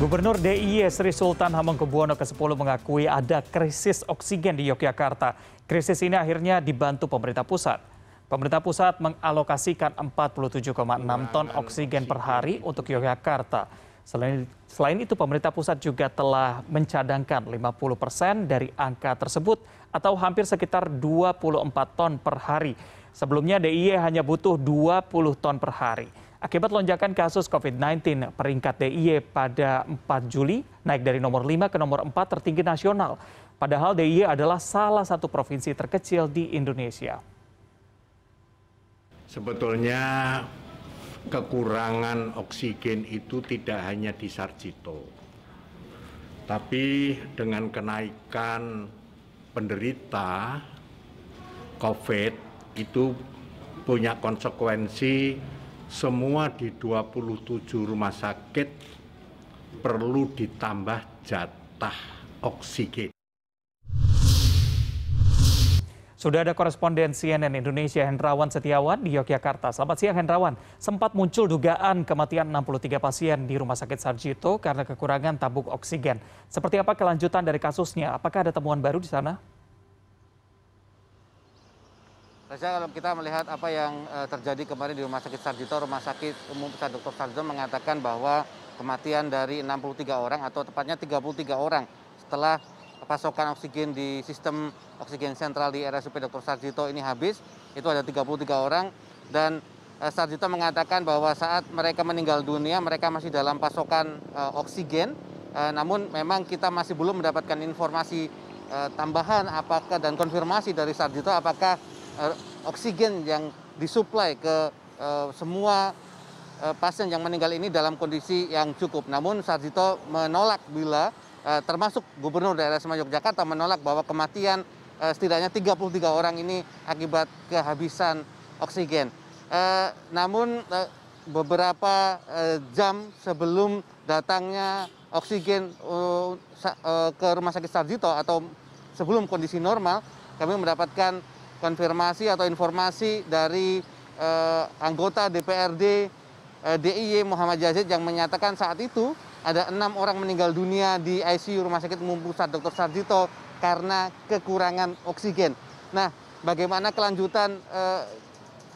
Gubernur DIY Sri Sultan Hamengkubuwono ke-10 mengakui ada krisis oksigen di Yogyakarta. Krisis ini akhirnya dibantu pemerintah pusat. Pemerintah pusat mengalokasikan 47,6 ton oksigen per hari untuk Yogyakarta. Selain, selain itu, pemerintah pusat juga telah mencadangkan 50 persen dari angka tersebut atau hampir sekitar 24 ton per hari. Sebelumnya DIY hanya butuh 20 ton per hari. Akibat lonjakan kasus COVID-19, peringkat DIY pada 4 Juli naik dari nomor 5 ke nomor 4 tertinggi nasional. Padahal DIY adalah salah satu provinsi terkecil di Indonesia. Sebetulnya kekurangan oksigen itu tidak hanya di Sarjito. Tapi dengan kenaikan penderita COVID itu punya konsekuensi semua di 27 rumah sakit perlu ditambah jatah oksigen. Sudah ada koresponden CNN Indonesia Hendrawan Setiawan di Yogyakarta. Selamat siang Hendrawan. Sempat muncul dugaan kematian 63 pasien di Rumah Sakit Sarjito karena kekurangan tabung oksigen. Seperti apa kelanjutan dari kasusnya? Apakah ada temuan baru di sana? Reza, kalau kita melihat apa yang eh, terjadi kemarin di Rumah Sakit Sarjito, Rumah Sakit Umum Pusat Dr. Sarjito mengatakan bahwa kematian dari 63 orang atau tepatnya 33 orang setelah pasokan oksigen di sistem oksigen sentral di RSUP Dr. Sarjito ini habis, itu ada 33 orang dan eh, Sarjito mengatakan bahwa saat mereka meninggal dunia mereka masih dalam pasokan eh, oksigen, namun memang kita masih belum mendapatkan informasi tambahan apakah dan konfirmasi dari Sarjito apakah Eh, oksigen yang disuplai ke eh, semua eh, pasien yang meninggal ini dalam kondisi yang cukup. Namun Sarjito menolak bila termasuk Gubernur daerah Sema Jakarta menolak bahwa kematian setidaknya 33 orang ini akibat kehabisan oksigen. Namun beberapa jam sebelum datangnya oksigen ke Rumah Sakit Sarjito atau sebelum kondisi normal, kami mendapatkan konfirmasi atau informasi dari eh, anggota DPRD eh, DIY Muhammad Jazid yang menyatakan saat itu ada enam orang meninggal dunia di ICU Rumah Sakit Umum Pusat Dr. Sarjito karena kekurangan oksigen. Nah, bagaimana kelanjutan eh,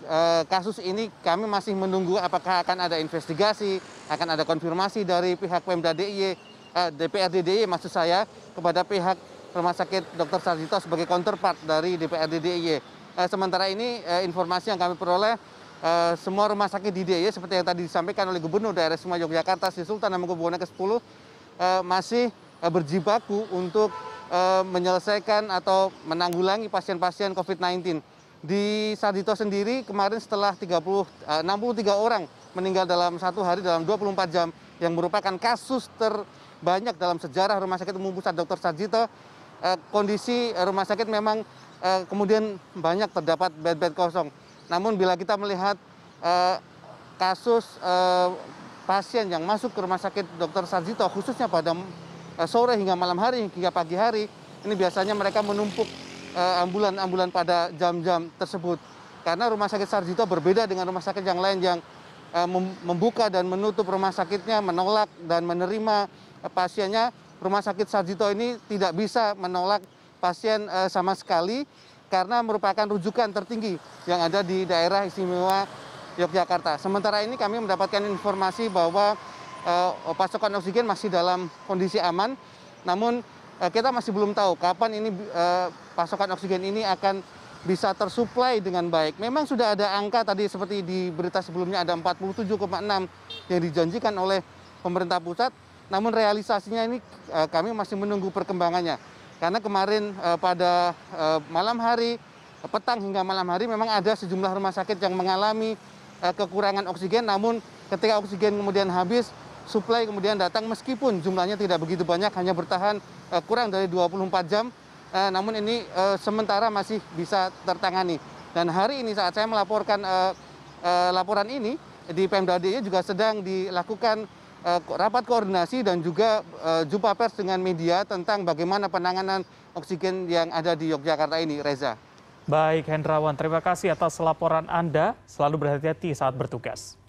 eh, kasus ini kami masih menunggu apakah akan ada investigasi, akan ada konfirmasi dari pihak Pemda DIY, eh, DPRD DIY maksud saya kepada pihak Rumah Sakit Dr. Sarjito sebagai counterpart dari DPRD DIY. Eh, sementara ini eh, informasi yang kami peroleh eh, semua rumah sakit di DIY seperti yang tadi disampaikan oleh Gubernur daerah Semua Yogyakarta Sri Sultan Hamengkubuwono ke-10 eh, masih eh, berjibaku untuk eh, menyelesaikan atau menanggulangi pasien-pasien COVID-19. Di Sarjito sendiri kemarin setelah 30, eh, 63 orang meninggal dalam satu hari dalam 24 jam yang merupakan kasus terbanyak dalam sejarah Rumah Sakit Umum Pusat Dr. Sarjito Eh, kondisi rumah sakit memang eh, kemudian banyak terdapat bed bed kosong namun bila kita melihat eh, kasus pasien yang masuk ke rumah sakit dr sarjito khususnya pada sore hingga malam hari hingga pagi hari ini biasanya mereka menumpuk ambulan-ambulan pada jam-jam tersebut karena rumah sakit Sarjito berbeda dengan rumah sakit yang lain yang membuka dan menutup rumah sakitnya, menolak dan menerima pasiennya rumah sakit sarjito ini tidak bisa menolak pasien eh, sama sekali karena merupakan rujukan tertinggi yang ada di daerah istimewa Yogyakarta. Sementara ini kami mendapatkan informasi bahwa eh, pasokan oksigen masih dalam kondisi aman, namun eh, kita masih belum tahu kapan ini pasokan oksigen ini akan bisa tersuplai dengan baik. Memang sudah ada angka tadi seperti di berita sebelumnya ada 47,6 yang dijanjikan oleh pemerintah pusat, namun realisasinya ini eh, kami masih menunggu perkembangannya. Karena kemarin eh, pada eh, malam hari, petang hingga malam hari memang ada sejumlah rumah sakit yang mengalami kekurangan oksigen, namun ketika oksigen kemudian habis, suplai kemudian datang meskipun jumlahnya tidak begitu banyak, hanya bertahan kurang dari 24 jam, namun ini sementara masih bisa tertangani. Dan hari ini saat saya melaporkan laporan ini, di Pemda DIY juga sedang dilakukan Eh, rapat koordinasi dan juga eh, jumpa pers dengan media tentang bagaimana penanganan oksigen yang ada di Yogyakarta ini, Reza. Baik, Hendrawan, terima kasih atas laporan Anda. Selalu berhati-hati saat bertugas.